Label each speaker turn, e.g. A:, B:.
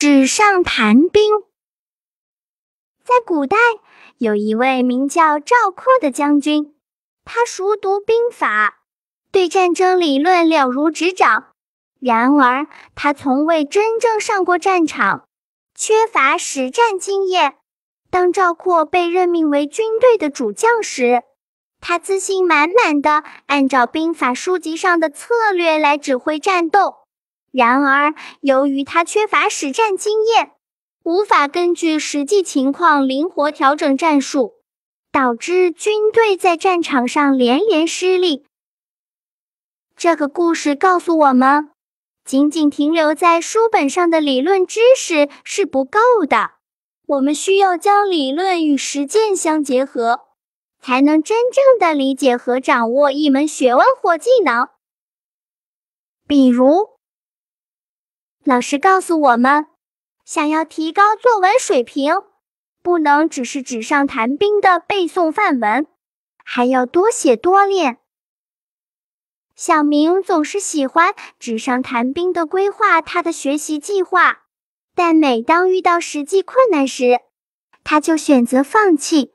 A: 纸上谈兵。在古代，有一位名叫赵括的将军，他熟读兵法，对战争理论了如指掌。然而，他从未真正上过战场，缺乏实战经验。当赵括被任命为军队的主将时，他自信满满的按照兵法书籍上的策略来指挥战斗。然而，由于他缺乏实战经验，无法根据实际情况灵活调整战术，导致军队在战场上连连失利。这个故事告诉我们，仅仅停留在书本上的理论知识是不够的，我们需要将理论与实践相结合，才能真正的理解和掌握一门学问或技能。比如，老师告诉我们，想要提高作文水平，不能只是纸上谈兵的背诵范文，还要多写多练。小明总是喜欢纸上谈兵的规划他的学习计划，但每当遇到实际困难时，他就选择放弃。